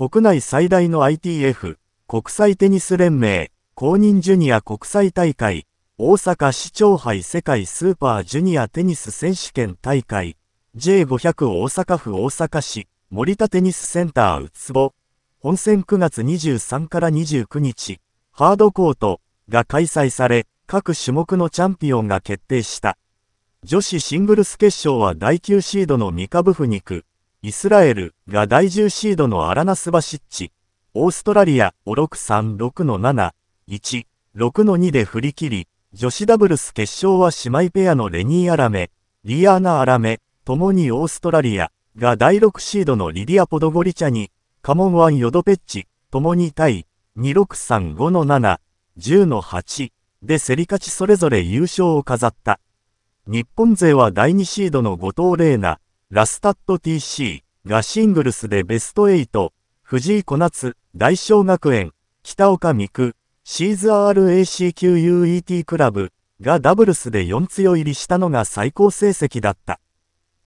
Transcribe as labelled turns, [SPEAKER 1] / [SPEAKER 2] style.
[SPEAKER 1] 国内最大の ITF、国際テニス連盟、公認ジュニア国際大会、大阪市長杯世界スーパージュニアテニス選手権大会、J500 大阪府大阪市、森田テニスセンターうつぼ、本戦9月23から29日、ハードコートが開催され、各種目のチャンピオンが決定した。女子シングルス決勝は第9シードのミカ・ブフニク、イスラエルが第10シードのアラナスバシッチ、オーストラリア5 636の7、1、6の2で振り切り、女子ダブルス決勝は姉妹ペアのレニー・アラメ、リアーナ・アラメ、ともにオーストラリアが第6シードのリディア・ポドゴリチャに、カモンワン・ヨドペッチ、ともに対2635の7、10の8で競り勝ちそれぞれ優勝を飾った。日本勢は第2シードの後藤玲奈、ラスタット TC がシングルスでベスト8、藤井小夏、大小学園、北岡美久、シーズ RAC q UET クラブがダブルスで4強入りしたのが最高成績だった。